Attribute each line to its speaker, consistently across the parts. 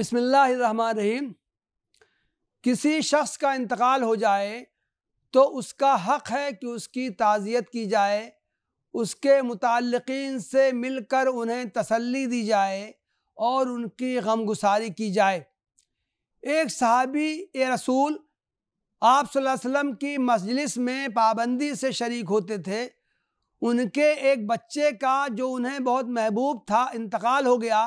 Speaker 1: रहीम किसी शख्स का इंतकाल हो जाए तो उसका हक़ है कि उसकी ताज़ियत की जाए उसके मुतक़ीन से मिलकर उन्हें तसल्ली दी जाए और उनकी गमगुसारी की जाए एक सहाबी ए रसूल आप वसल्लम की मजलिस में पाबंदी से शरीक होते थे उनके एक बच्चे का जो उन्हें बहुत महबूब था इंतकाल हो गया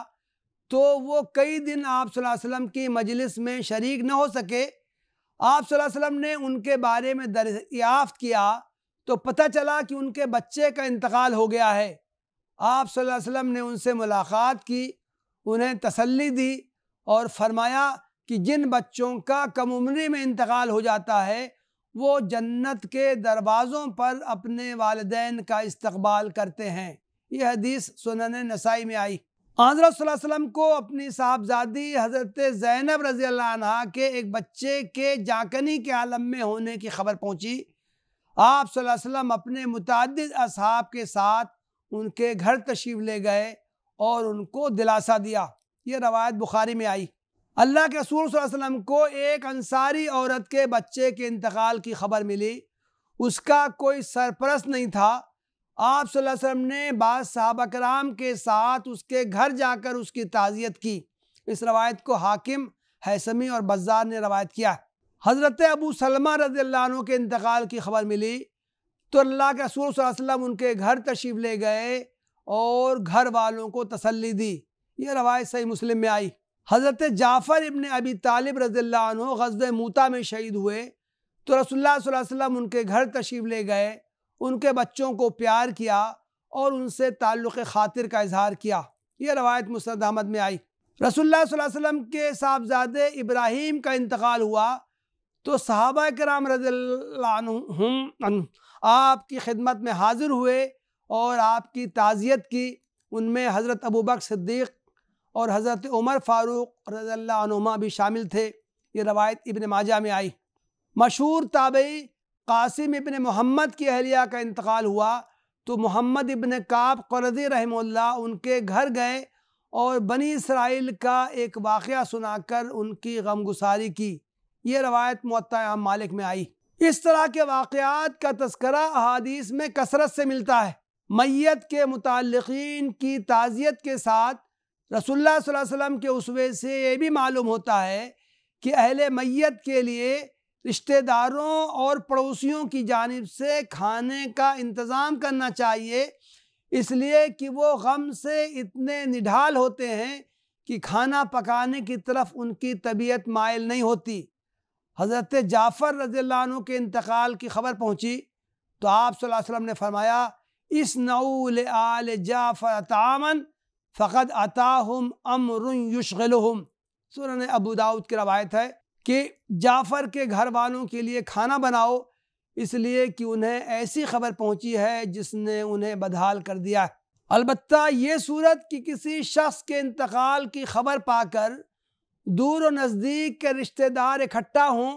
Speaker 1: तो वो कई दिन आप वसल्लम की मजलिस में शरीक न हो सके आप वसल्लम ने उनके बारे में दरियाफ्त किया तो पता चला कि उनके बच्चे का इंतकाल हो गया है आप वसल्लम ने उनसे मुलाकात की उन्हें तसल्ली दी और फरमाया कि जिन बच्चों का कम उम्री में इंतकाल हो जाता है वो जन्नत के दरवाज़ों पर अपने वालदेन का इस्तकबाल करते हैं यह हदीस सुनन नसाई में आई हजरत को अपनी साहबजादी हज़रत ज़ैनब रज़ी के एक बच्चे के जाकनी के आलम में होने की खबर पहुँची आप सल्लम अपने मुतद अब के साथ उनके घर तशीफ ले गए और उनको दिलासा दिया ये रवायत बुखारी में आई अल्लाह के रसूल वसल्लम को एक अंसारी औरत के बच्चे के इंतकाल की खबर मिली उसका कोई सरपरस नहीं था आप वसल्लम ने बाद साहबा कराम के साथ उसके घर जाकर उसकी ताज़ियत की इस रवायत को हाकिम हैसमी और बज़ार ने रवायत किया हज़रत अबू सलमा रज़ी के इंतकाल की खबर मिली तो अल्लाह के रसूल वसल्लम उनके घर तशीफ ले गए और घर वालों को तसल्ली दी ये रवायत सही मुस्लिम में आई हज़रत जाफ़र इबन अबी तालिब रज़ी गज़ मूता में शहीद हुए तो रसोल्ला वसलम उनके घर तशीफ़ ले गए उनके बच्चों को प्यार किया और उनसे ताल्लुक़ खातिर का इजहार किया ये रवायत मुसद अहमद में आई रसोल्ला वसम के साहबजादे इब्राहीम का इंतकाल हुआ तो सहाबा कराम रज़ी आपकी खिदमत में हाजिर हुए और आपकी ताज़ियत की उनमें हज़रत अबूबक सद्दीक़ सिद्दीक़ और हज़रत उमर फ़ारूक रज़ल्ला भी शामिल थे ये रवायत इबन माजा में आई मशहूर ताबई कासिम इबन मोहम्मद की अहलिया का इंतकाल हुआ तो मोहम्मद इबन काब करदी रहमल्ला उनके घर गए और बनी इसराइल का एक वाक़ सुनाकर उनकी गमगुसारी की ये रवायत मत मालिक में आई इस तरह के वाक़ात का तस्करा अहादीस में कसरत से मिलता है मैत के मतलकिन की ताज़ियत के साथ रसोल्ला के उसवे से ये भी मालूम होता है कि अहल मैत के लिए रिश्तेदारों और पड़ोसियों की जानब से खाने का इंतज़ाम करना चाहिए इसलिए कि वो गम से इतने निढाल होते हैं कि खाना पकाने की तरफ उनकी तबीयत मायल नहीं होती हज़रत जाफ़र रज़ी के इंतकाल की ख़बर पहुँची तो आप वसल्लम ने फरमाया इस नऊल आल जाफ़र तामन फ़कद अताहम अमर युशगलहम सुन अबू दाऊद की रवायत है कि जाफ़र के घर वालों के लिए खाना बनाओ इसलिए कि उन्हें ऐसी खबर पहुंची है जिसने उन्हें बदहाल कर दिया है अलबत् ये सूरत कि किसी शख्स के इंतकाल की खबर पाकर दूर और नज़दीक के रिश्तेदार इकट्ठा हों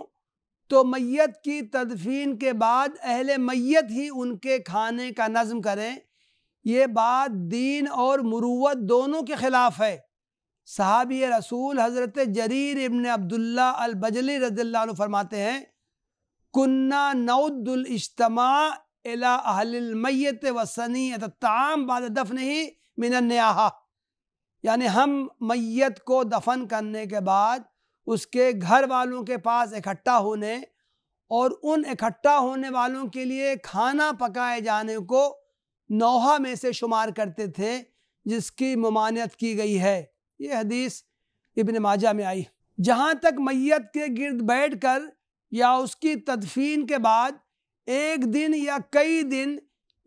Speaker 1: तो मैत की तदफीन के बाद अहल मैत ही उनके खाने का नज़म करें ये बात दीन और मरूत दोनों के ख़िलाफ़ है सहाबी रसूल हज़रत जरीर इबन अब्दुल्ला अलबजली रजी फरमाते हैं कुन्ना नौदुलजतमा अला अहलमैत वसनी ताम बाद दफन ही मिनन्याहा यानि हम मैत को दफन करने के बाद उसके घर वालों के पास इकट्ठा होने और उन इकट्ठा होने वालों के लिए खाना पकाए जाने को नौहा में से शुमार करते थे जिसकी ममानियत की गई है ये हदीस इबन माजा में आई जहाँ तक मैत के गिरद बैठ कर या उसकी तदफीन के बाद एक दिन या कई दिन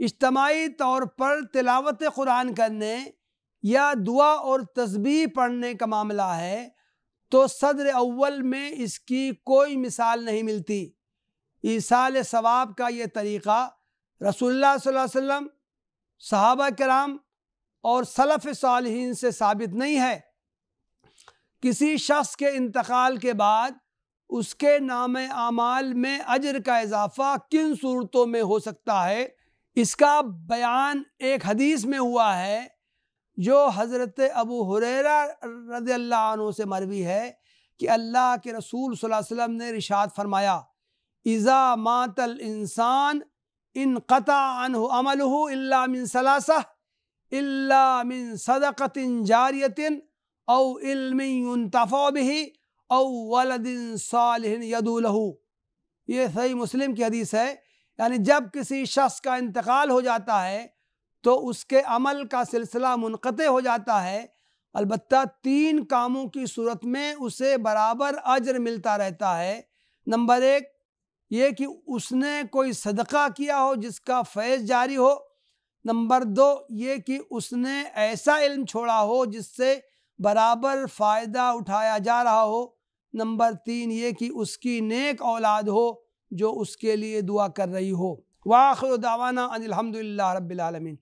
Speaker 1: इज्तमाही तौर पर तिलावत कुरान करने या दुआ और तस्बीह पढ़ने का मामला है तो सदर अव्वल में इसकी कोई मिसाल नहीं मिलती ईसाल सवाब का ये तरीक़ा रसोल्ला वसम सहाबा कराम और सलफ़ सालहीन से साबित नहीं है किसी शख्स के इंतकाल के बाद उसके नाम आमाल में अजर का इजाफा किन सूरतों में हो सकता है इसका बयान एक हदीस में हुआ है जो हज़रत अबू हुरेरा रज़ी से मरवी है कि अल्लाह के रसूल वसल्लम ने रिशात फरमाया इज़ा मातल इंसान इन कता अनहु अमल सलासा मिन सदक़तिन जारियतिन औ भी औ वलदिन यदूलहू ये सही मुस्लिम की हदीस है यानी जब किसी शख्स का इंतकाल हो जाता है तो उसके अमल का सिलसिला मुनक़ हो जाता है अलबत् तीन कामों की सूरत में उसे बराबर अजर मिलता रहता है नंबर एक ये कि उसने कोई सदका किया हो जिसका फैज़ जारी हो नंबर दो ये कि उसने ऐसा इल्म छोड़ा हो जिससे बराबर फ़ायदा उठाया जा रहा हो नंबर तीन ये कि उसकी नेक औलाद हो जो उसके लिए दुआ कर रही हो वाखिर दावाना अनिलहमदिल्ला रबालमिन